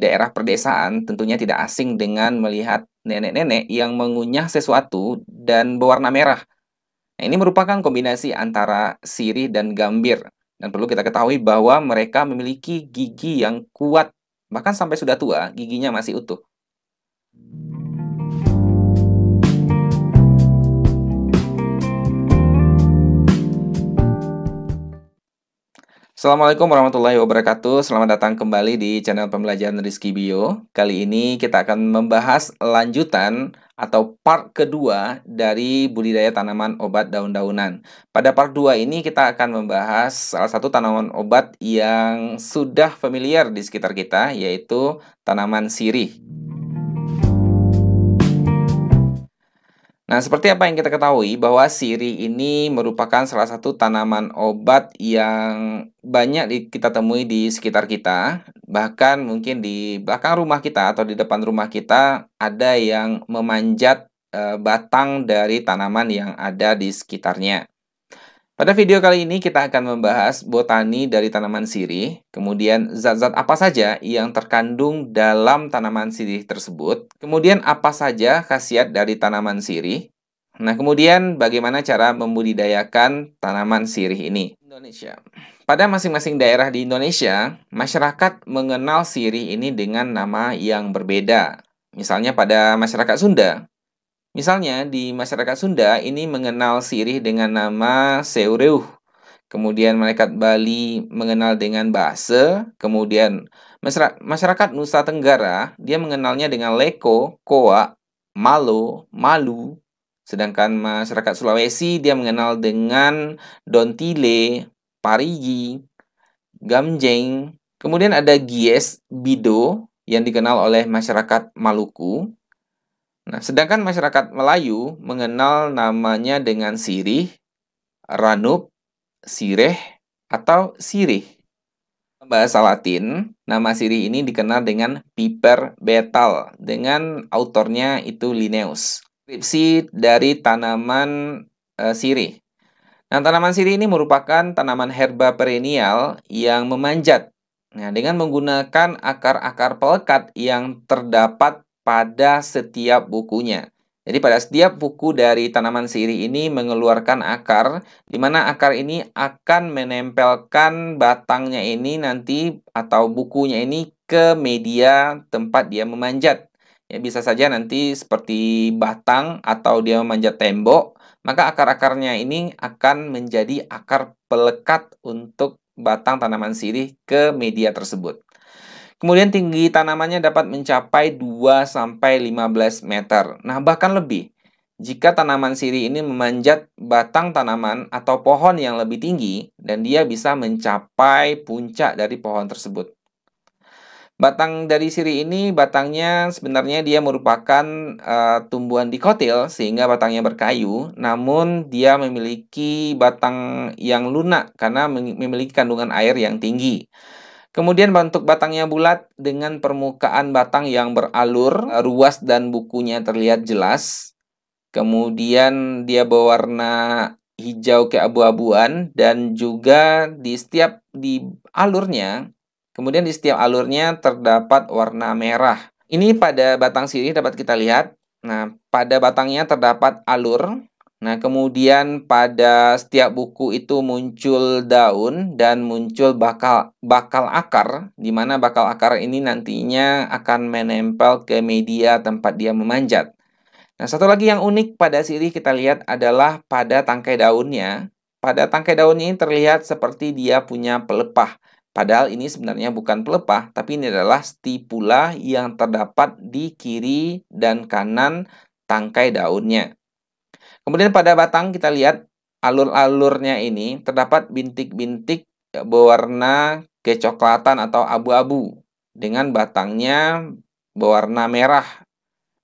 daerah perdesaan tentunya tidak asing dengan melihat nenek-nenek yang mengunyah sesuatu dan berwarna merah. Nah, ini merupakan kombinasi antara sirih dan gambir. Dan perlu kita ketahui bahwa mereka memiliki gigi yang kuat, bahkan sampai sudah tua, giginya masih utuh. Assalamualaikum warahmatullahi wabarakatuh. Selamat datang kembali di channel pembelajaran Rizky Bio. Kali ini kita akan membahas lanjutan atau part kedua dari budidaya tanaman obat daun-daunan. Pada part 2 ini kita akan membahas salah satu tanaman obat yang sudah familiar di sekitar kita yaitu tanaman sirih. Nah, seperti apa yang kita ketahui bahwa sirih ini merupakan salah satu tanaman obat yang banyak kita temui di sekitar kita, bahkan mungkin di belakang rumah kita atau di depan rumah kita ada yang memanjat eh, batang dari tanaman yang ada di sekitarnya. Pada video kali ini kita akan membahas botani dari tanaman sirih, kemudian zat-zat apa saja yang terkandung dalam tanaman sirih tersebut, kemudian apa saja khasiat dari tanaman sirih, nah kemudian bagaimana cara membudidayakan tanaman sirih ini. Indonesia. Pada masing-masing daerah di Indonesia, masyarakat mengenal sirih ini dengan nama yang berbeda. Misalnya pada masyarakat Sunda, Misalnya di masyarakat Sunda ini mengenal sirih dengan nama seureuh. Kemudian malaikat Bali mengenal dengan base, kemudian masyarakat Nusa Tenggara dia mengenalnya dengan leko, koa, malo, malu. Sedangkan masyarakat Sulawesi dia mengenal dengan dontile, parigi, gamjeng. Kemudian ada gies, bido yang dikenal oleh masyarakat Maluku. Nah, sedangkan masyarakat Melayu mengenal namanya dengan sirih, ranup, sireh, atau sirih. Bahasa Latin, nama sirih ini dikenal dengan piper betal, dengan autornya itu Linnaeus. Deskripsi dari tanaman e, sirih. Nah, tanaman sirih ini merupakan tanaman herba perennial yang memanjat. Nah, dengan menggunakan akar-akar pelekat yang terdapat pada setiap bukunya. Jadi pada setiap buku dari tanaman sirih ini mengeluarkan akar, di mana akar ini akan menempelkan batangnya ini nanti atau bukunya ini ke media tempat dia memanjat. Ya bisa saja nanti seperti batang atau dia memanjat tembok, maka akar-akarnya ini akan menjadi akar pelekat untuk batang tanaman sirih ke media tersebut. Kemudian tinggi tanamannya dapat mencapai 2 15 meter. Nah, bahkan lebih. Jika tanaman sirih ini memanjat batang tanaman atau pohon yang lebih tinggi dan dia bisa mencapai puncak dari pohon tersebut. Batang dari sirih ini batangnya sebenarnya dia merupakan uh, tumbuhan dikotil sehingga batangnya berkayu, namun dia memiliki batang yang lunak karena memiliki kandungan air yang tinggi. Kemudian bentuk batangnya bulat dengan permukaan batang yang beralur, eh, ruas dan bukunya terlihat jelas. Kemudian dia berwarna hijau keabu-abuan dan juga di setiap di alurnya, kemudian di setiap alurnya terdapat warna merah. Ini pada batang sirih dapat kita lihat. Nah, pada batangnya terdapat alur Nah, kemudian pada setiap buku itu muncul daun dan muncul bakal bakal akar di mana bakal akar ini nantinya akan menempel ke media tempat dia memanjat. Nah, satu lagi yang unik pada sirih kita lihat adalah pada tangkai daunnya. Pada tangkai daun ini terlihat seperti dia punya pelepah. Padahal ini sebenarnya bukan pelepah, tapi ini adalah stipula yang terdapat di kiri dan kanan tangkai daunnya. Kemudian pada batang kita lihat alur-alurnya ini terdapat bintik-bintik berwarna kecoklatan atau abu-abu dengan batangnya berwarna merah.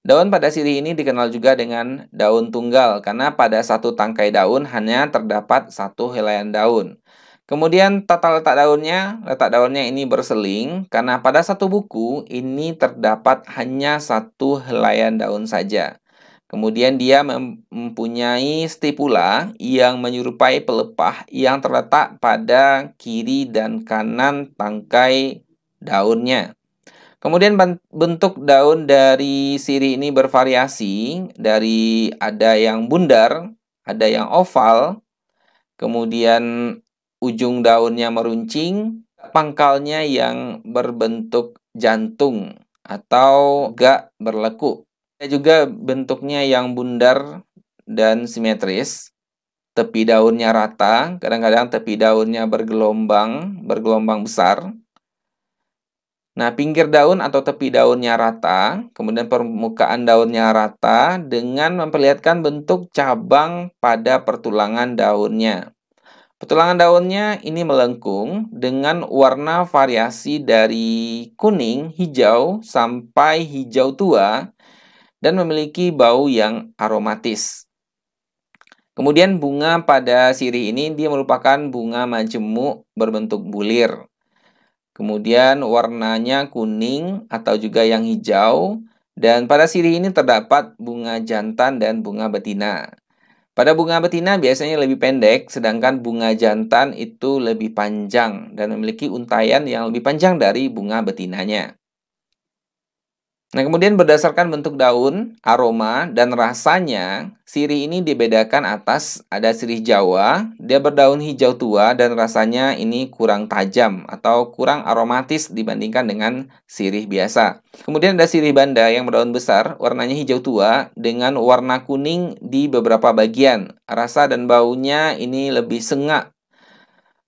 Daun pada siri ini dikenal juga dengan daun tunggal karena pada satu tangkai daun hanya terdapat satu helaian daun. Kemudian tata letak daunnya, letak daunnya ini berseling karena pada satu buku ini terdapat hanya satu helaian daun saja. Kemudian dia mempunyai stipula yang menyerupai pelepah yang terletak pada kiri dan kanan tangkai daunnya. Kemudian bentuk daun dari siri ini bervariasi dari ada yang bundar, ada yang oval, kemudian ujung daunnya meruncing, pangkalnya yang berbentuk jantung atau gak berlekuk juga bentuknya yang bundar dan simetris. Tepi daunnya rata, kadang-kadang tepi daunnya bergelombang, bergelombang besar. Nah, pinggir daun atau tepi daunnya rata, kemudian permukaan daunnya rata dengan memperlihatkan bentuk cabang pada pertulangan daunnya. Pertulangan daunnya ini melengkung dengan warna variasi dari kuning, hijau, sampai hijau tua dan memiliki bau yang aromatis. Kemudian bunga pada sirih ini dia merupakan bunga majemuk berbentuk bulir. Kemudian warnanya kuning atau juga yang hijau dan pada sirih ini terdapat bunga jantan dan bunga betina. Pada bunga betina biasanya lebih pendek sedangkan bunga jantan itu lebih panjang dan memiliki untayan yang lebih panjang dari bunga betinanya. Nah, kemudian berdasarkan bentuk daun, aroma, dan rasanya, sirih ini dibedakan atas ada sirih Jawa, dia berdaun hijau tua dan rasanya ini kurang tajam atau kurang aromatis dibandingkan dengan sirih biasa. Kemudian ada sirih banda yang berdaun besar, warnanya hijau tua dengan warna kuning di beberapa bagian. Rasa dan baunya ini lebih sengak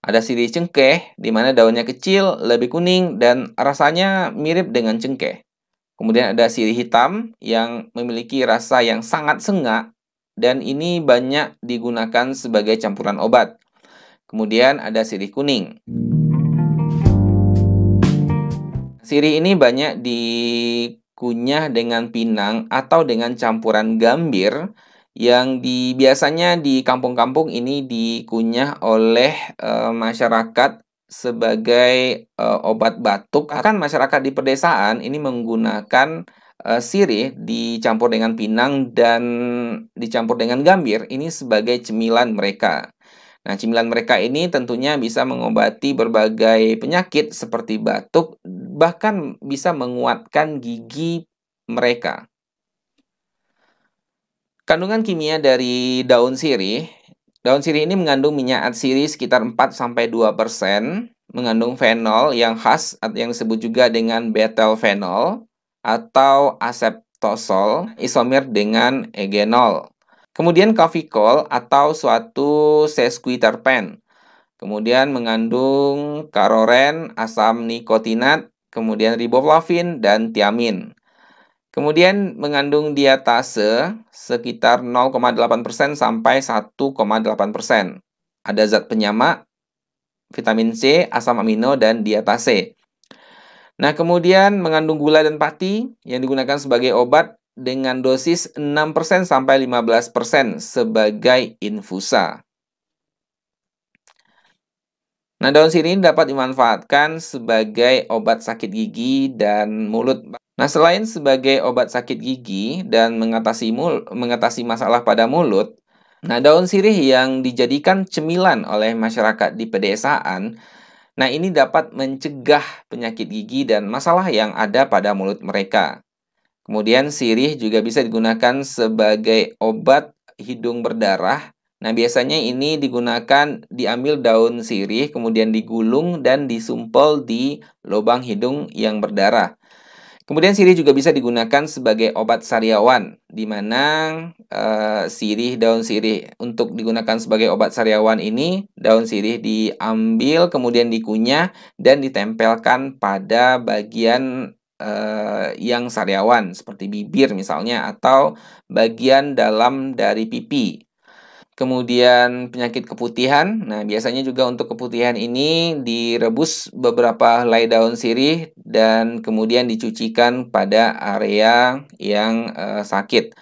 ada sirih cengkeh, di mana daunnya kecil, lebih kuning, dan rasanya mirip dengan cengkeh. Kemudian ada sirih hitam yang memiliki rasa yang sangat sengak dan ini banyak digunakan sebagai campuran obat. Kemudian ada sirih kuning. Sirih ini banyak dikunyah dengan pinang atau dengan campuran gambir yang di, biasanya di kampung-kampung ini dikunyah oleh e, masyarakat sebagai uh, obat batuk akan masyarakat di pedesaan ini menggunakan uh, sirih dicampur dengan pinang dan dicampur dengan gambir ini sebagai cemilan mereka. Nah, cemilan mereka ini tentunya bisa mengobati berbagai penyakit seperti batuk bahkan bisa menguatkan gigi mereka. Kandungan kimia dari daun sirih Daun sirih ini mengandung minyak atsiri sekitar 4-2%, mengandung fenol yang khas atau yang disebut juga dengan betel fenol atau aseptosol isomer dengan egenol. Kemudian kafikol atau suatu sesquiterpen. Kemudian mengandung karoren, asam nikotinat, kemudian riboflavin, dan tiamin. Kemudian mengandung diatase sekitar 0,8% sampai 1,8%. Ada zat penyama, vitamin C, asam amino, dan diatase. Nah, kemudian mengandung gula dan pati yang digunakan sebagai obat dengan dosis 6% sampai 15% sebagai infusa. Nah, daun sirih dapat dimanfaatkan sebagai obat sakit gigi dan mulut. Nah, selain sebagai obat sakit gigi dan mengatasi mul mengatasi masalah pada mulut, nah daun sirih yang dijadikan cemilan oleh masyarakat di pedesaan, nah ini dapat mencegah penyakit gigi dan masalah yang ada pada mulut mereka. Kemudian sirih juga bisa digunakan sebagai obat hidung berdarah. Nah, biasanya ini digunakan diambil daun sirih kemudian digulung dan disumpel di lubang hidung yang berdarah. Kemudian sirih juga bisa digunakan sebagai obat sariawan, di mana uh, sirih daun sirih untuk digunakan sebagai obat sariawan ini daun sirih diambil kemudian dikunyah dan ditempelkan pada bagian uh, yang sariawan seperti bibir misalnya atau bagian dalam dari pipi kemudian penyakit keputihan. Nah, biasanya juga untuk keputihan ini direbus beberapa helai daun sirih dan kemudian dicucikan pada area yang uh, sakit.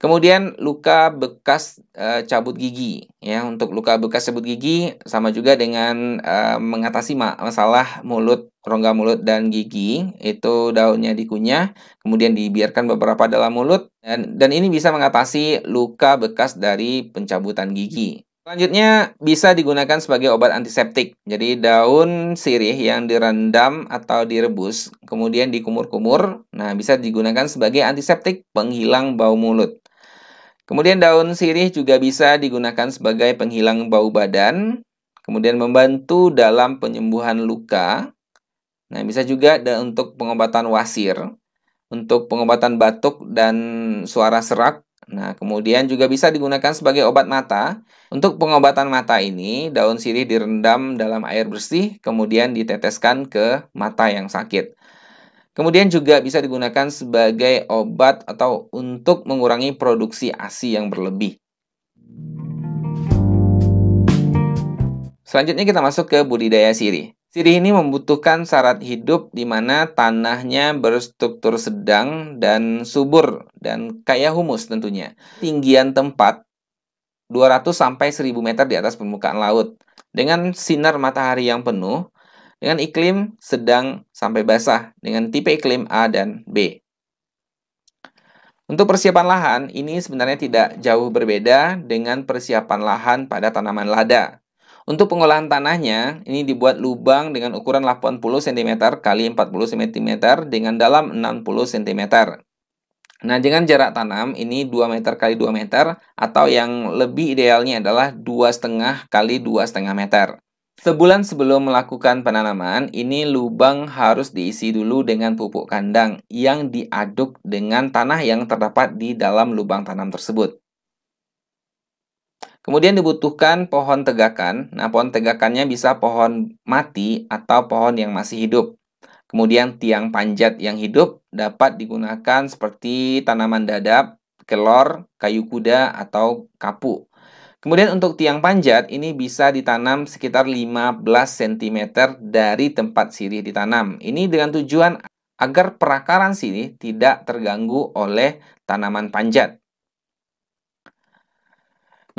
Kemudian luka bekas e, cabut gigi ya untuk luka bekas cabut gigi sama juga dengan e, mengatasi masalah mulut rongga mulut dan gigi itu daunnya dikunyah kemudian dibiarkan beberapa dalam mulut dan dan ini bisa mengatasi luka bekas dari pencabutan gigi. Selanjutnya bisa digunakan sebagai obat antiseptik. Jadi daun sirih yang direndam atau direbus kemudian dikumur-kumur, nah bisa digunakan sebagai antiseptik penghilang bau mulut. Kemudian daun sirih juga bisa digunakan sebagai penghilang bau badan, kemudian membantu dalam penyembuhan luka Nah, bisa juga dan untuk pengobatan wasir, untuk pengobatan batuk dan suara serak. Nah, kemudian juga bisa digunakan sebagai obat mata. Untuk pengobatan mata ini, daun sirih direndam dalam air bersih, kemudian diteteskan ke mata yang sakit. Kemudian juga bisa digunakan sebagai obat atau untuk mengurangi produksi ASI yang berlebih. Selanjutnya kita masuk ke budidaya sirih. Sirih ini membutuhkan syarat hidup di mana tanahnya berstruktur sedang dan subur dan kaya humus tentunya. Tinggian tempat 200 sampai 1000 meter di atas permukaan laut dengan sinar matahari yang penuh dengan iklim sedang sampai basah dengan tipe iklim A dan B. Untuk persiapan lahan, ini sebenarnya tidak jauh berbeda dengan persiapan lahan pada tanaman lada. Untuk pengolahan tanahnya, ini dibuat lubang dengan ukuran 80 cm x 40 cm dengan dalam 60 cm. Nah, dengan jarak tanam ini 2 meter kali 2 meter atau yang lebih idealnya adalah 2,5 kali 2,5 meter. Sebulan sebelum melakukan penanaman, ini lubang harus diisi dulu dengan pupuk kandang yang diaduk dengan tanah yang terdapat di dalam lubang tanam tersebut. Kemudian dibutuhkan pohon tegakan. Nah, pohon tegakannya bisa pohon mati atau pohon yang masih hidup. Kemudian tiang panjat yang hidup dapat digunakan seperti tanaman dadap, kelor, kayu kuda, atau kapu. Kemudian untuk tiang panjat ini bisa ditanam sekitar 15 cm dari tempat sirih ditanam. Ini dengan tujuan agar perakaran sirih tidak terganggu oleh tanaman panjat.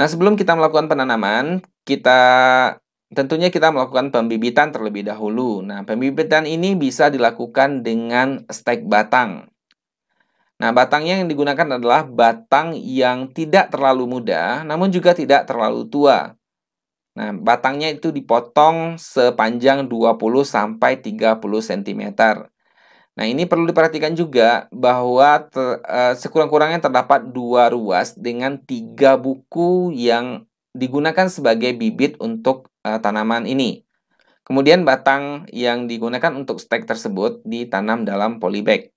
Nah, sebelum kita melakukan penanaman, kita tentunya kita melakukan pembibitan terlebih dahulu. Nah, pembibitan ini bisa dilakukan dengan stek batang. Nah, batangnya yang digunakan adalah batang yang tidak terlalu muda, namun juga tidak terlalu tua. Nah, batangnya itu dipotong sepanjang 20 sampai 30 cm. Nah, ini perlu diperhatikan juga bahwa ter, uh, sekurang-kurangnya terdapat dua ruas dengan tiga buku yang digunakan sebagai bibit untuk uh, tanaman ini. Kemudian batang yang digunakan untuk stek tersebut ditanam dalam polybag.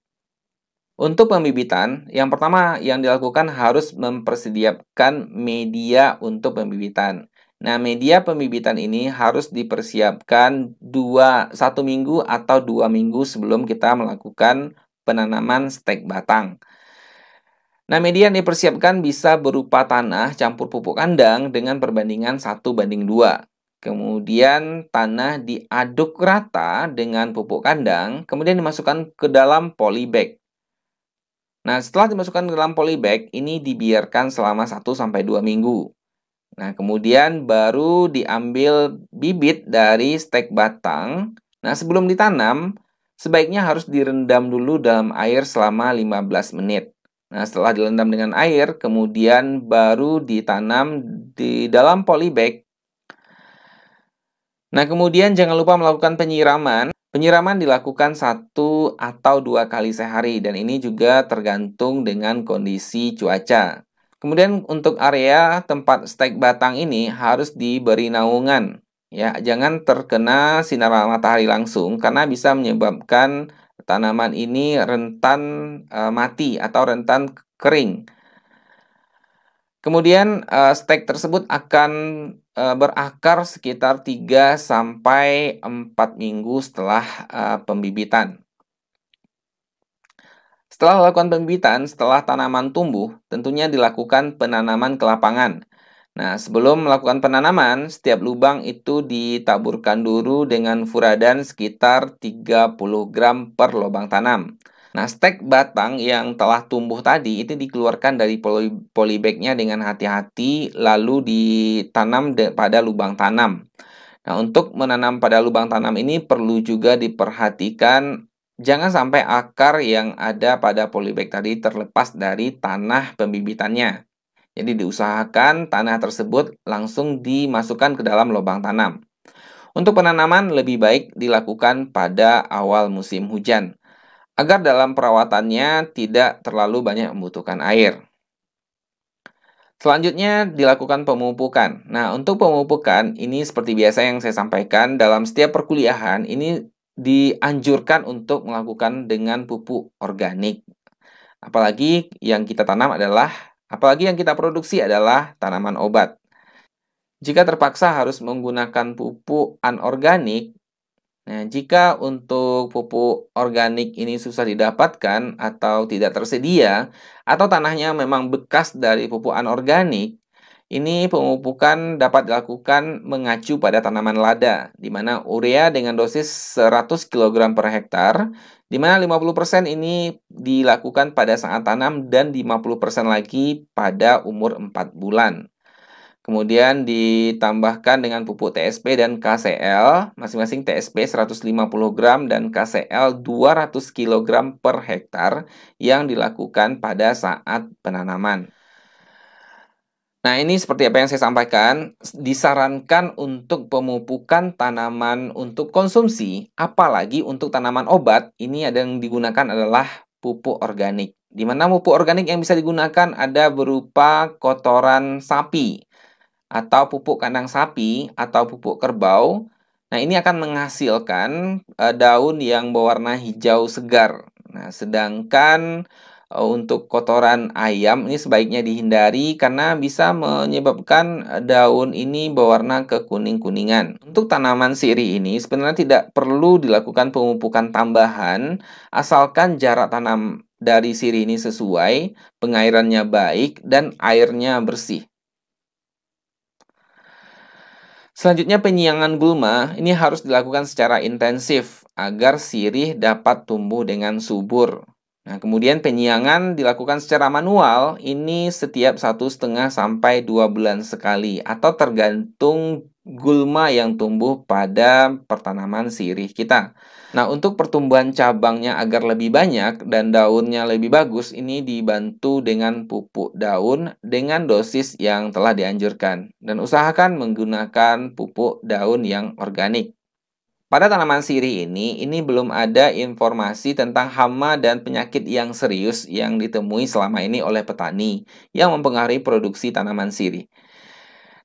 Untuk pembibitan, yang pertama yang dilakukan harus mempersediakan media untuk pembibitan. Nah, media pembibitan ini harus dipersiapkan dua satu minggu atau dua minggu sebelum kita melakukan penanaman stek batang. Nah, media yang dipersiapkan bisa berupa tanah campur pupuk kandang dengan perbandingan satu banding dua. Kemudian tanah diaduk rata dengan pupuk kandang, kemudian dimasukkan ke dalam polybag. Nah, setelah dimasukkan ke dalam polybag, ini dibiarkan selama 1 sampai 2 minggu. Nah, kemudian baru diambil bibit dari stek batang. Nah, sebelum ditanam, sebaiknya harus direndam dulu dalam air selama 15 menit. Nah, setelah direndam dengan air, kemudian baru ditanam di dalam polybag. Nah, kemudian jangan lupa melakukan penyiraman. Penyiraman dilakukan satu atau dua kali sehari dan ini juga tergantung dengan kondisi cuaca. Kemudian untuk area tempat stek batang ini harus diberi naungan ya, jangan terkena sinar matahari langsung karena bisa menyebabkan tanaman ini rentan e, mati atau rentan kering. Kemudian e, stek tersebut akan e, berakar sekitar 3 sampai 4 minggu setelah e, pembibitan. Setelah melakukan pembibitan, setelah tanaman tumbuh, tentunya dilakukan penanaman ke lapangan. Nah, sebelum melakukan penanaman, setiap lubang itu ditaburkan dulu dengan furadan sekitar 30 gram per lubang tanam. Nah, stek batang yang telah tumbuh tadi itu dikeluarkan dari poly polybagnya dengan hati-hati lalu ditanam pada lubang tanam. Nah, untuk menanam pada lubang tanam ini perlu juga diperhatikan Jangan sampai akar yang ada pada polybag tadi terlepas dari tanah pembibitannya. Jadi diusahakan tanah tersebut langsung dimasukkan ke dalam lubang tanam. Untuk penanaman lebih baik dilakukan pada awal musim hujan agar dalam perawatannya tidak terlalu banyak membutuhkan air. Selanjutnya dilakukan pemupukan. Nah, untuk pemupukan ini seperti biasa yang saya sampaikan dalam setiap perkuliahan ini dianjurkan untuk melakukan dengan pupuk organik. Apalagi yang kita tanam adalah apalagi yang kita produksi adalah tanaman obat. Jika terpaksa harus menggunakan pupuk anorganik, nah jika untuk pupuk organik ini susah didapatkan atau tidak tersedia atau tanahnya memang bekas dari pupuk anorganik, ini pemupukan dapat dilakukan mengacu pada tanaman lada, di mana urea dengan dosis 100 kg per hektar, di mana 50% ini dilakukan pada saat tanam dan 50% lagi pada umur 4 bulan. Kemudian ditambahkan dengan pupuk TSP dan KCL, masing-masing TSP 150 gram dan KCL 200 kg per hektar yang dilakukan pada saat penanaman. Nah, ini seperti apa yang saya sampaikan, disarankan untuk pemupukan tanaman untuk konsumsi, apalagi untuk tanaman obat, ini ada yang digunakan adalah pupuk organik. Di mana pupuk organik yang bisa digunakan ada berupa kotoran sapi, atau pupuk kandang sapi, atau pupuk kerbau. Nah, ini akan menghasilkan eh, daun yang berwarna hijau segar. Nah, sedangkan Eh, untuk kotoran ayam ini sebaiknya dihindari karena bisa menyebabkan eh, daun ini berwarna kekuning-kuningan. Untuk tanaman siri ini sebenarnya tidak perlu dilakukan pemupukan tambahan asalkan jarak tanam dari siri ini sesuai, pengairannya baik dan airnya bersih. Selanjutnya penyiangan gulma ini harus dilakukan secara intensif agar sirih dapat tumbuh dengan subur. Nah, kemudian penyiangan dilakukan secara manual ini setiap satu setengah sampai dua bulan sekali atau tergantung gulma yang tumbuh pada pertanaman sirih kita. Nah, untuk pertumbuhan cabangnya agar lebih banyak dan daunnya lebih bagus ini dibantu dengan pupuk daun dengan dosis yang telah dianjurkan dan usahakan menggunakan pupuk daun yang organik. Pada tanaman sirih ini, ini belum ada informasi tentang hama dan penyakit yang serius yang ditemui selama ini oleh petani yang mempengaruhi produksi tanaman sirih.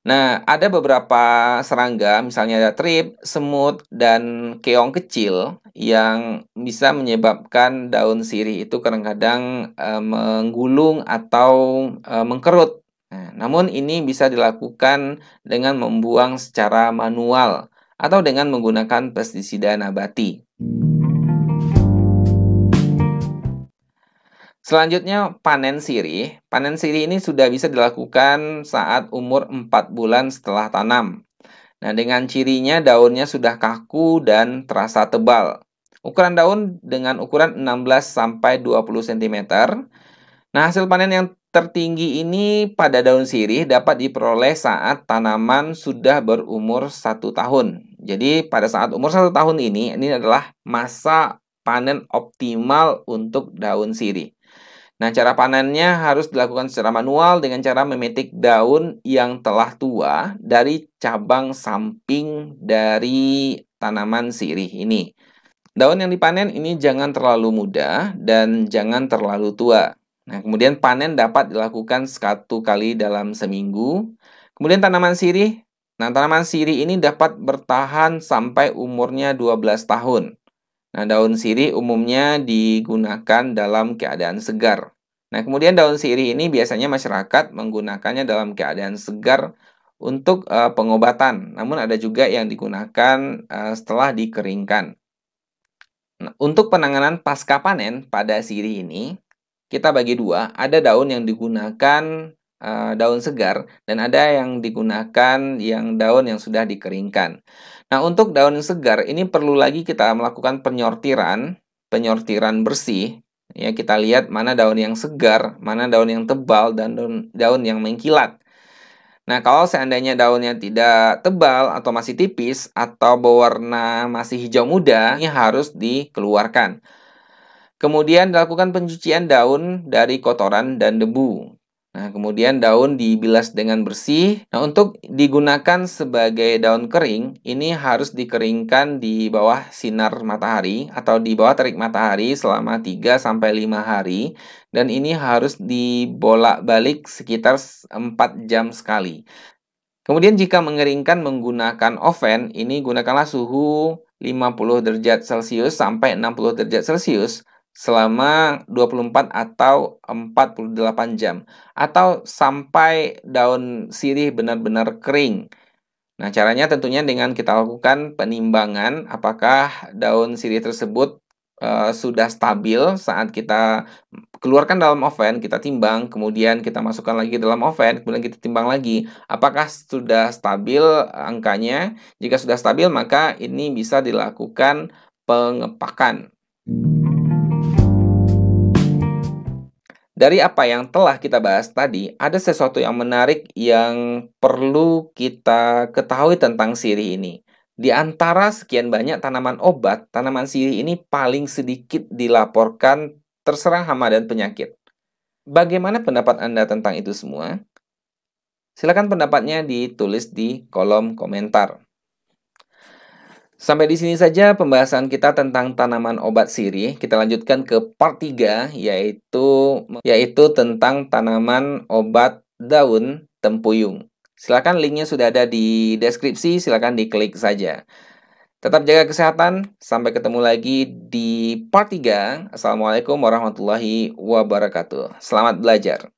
Nah, ada beberapa serangga, misalnya ada trip, semut, dan keong kecil yang bisa menyebabkan daun sirih itu kadang-kadang e, menggulung atau e, mengkerut. Nah, namun ini bisa dilakukan dengan membuang secara manual atau dengan menggunakan pestisida nabati. Selanjutnya panen sirih. Panen sirih ini sudah bisa dilakukan saat umur 4 bulan setelah tanam. Nah, dengan cirinya daunnya sudah kaku dan terasa tebal. Ukuran daun dengan ukuran 16 sampai 20 cm. Nah, hasil panen yang tertinggi ini pada daun sirih dapat diperoleh saat tanaman sudah berumur satu tahun. Jadi pada saat umur satu tahun ini, ini adalah masa panen optimal untuk daun sirih. Nah, cara panennya harus dilakukan secara manual dengan cara memetik daun yang telah tua dari cabang samping dari tanaman sirih ini. Daun yang dipanen ini jangan terlalu muda dan jangan terlalu tua. Nah, kemudian panen dapat dilakukan satu kali dalam seminggu. Kemudian tanaman sirih. Nah, tanaman sirih ini dapat bertahan sampai umurnya 12 tahun. Nah, daun sirih umumnya digunakan dalam keadaan segar. Nah, kemudian daun sirih ini biasanya masyarakat menggunakannya dalam keadaan segar untuk uh, pengobatan. Namun ada juga yang digunakan uh, setelah dikeringkan. Nah, untuk penanganan pasca panen pada sirih ini, kita bagi dua, ada daun yang digunakan eh, daun segar dan ada yang digunakan yang daun yang sudah dikeringkan. Nah, untuk daun segar ini perlu lagi kita melakukan penyortiran, penyortiran bersih. Ya, kita lihat mana daun yang segar, mana daun yang tebal dan daun, daun yang mengkilat. Nah, kalau seandainya daunnya tidak tebal atau masih tipis atau berwarna masih hijau muda, ini harus dikeluarkan. Kemudian lakukan pencucian daun dari kotoran dan debu. Nah, kemudian daun dibilas dengan bersih. Nah, untuk digunakan sebagai daun kering, ini harus dikeringkan di bawah sinar matahari atau di bawah terik matahari selama 3 sampai 5 hari dan ini harus dibolak-balik sekitar 4 jam sekali. Kemudian jika mengeringkan menggunakan oven, ini gunakanlah suhu 50 derajat Celcius sampai 60 derajat Celcius selama 24 atau 48 jam atau sampai daun sirih benar-benar kering. Nah, caranya tentunya dengan kita lakukan penimbangan apakah daun sirih tersebut e, sudah stabil saat kita keluarkan dalam oven, kita timbang, kemudian kita masukkan lagi dalam oven, kemudian kita timbang lagi. Apakah sudah stabil angkanya? Jika sudah stabil, maka ini bisa dilakukan pengepakan. Dari apa yang telah kita bahas tadi, ada sesuatu yang menarik yang perlu kita ketahui tentang sirih ini. Di antara sekian banyak tanaman obat, tanaman sirih ini paling sedikit dilaporkan terserang hama dan penyakit. Bagaimana pendapat Anda tentang itu semua? Silakan pendapatnya ditulis di kolom komentar. Sampai di sini saja pembahasan kita tentang tanaman obat sirih. Kita lanjutkan ke part 3 yaitu yaitu tentang tanaman obat daun tempuyung. Silakan linknya sudah ada di deskripsi, silakan diklik saja. Tetap jaga kesehatan, sampai ketemu lagi di part 3. Assalamualaikum warahmatullahi wabarakatuh. Selamat belajar.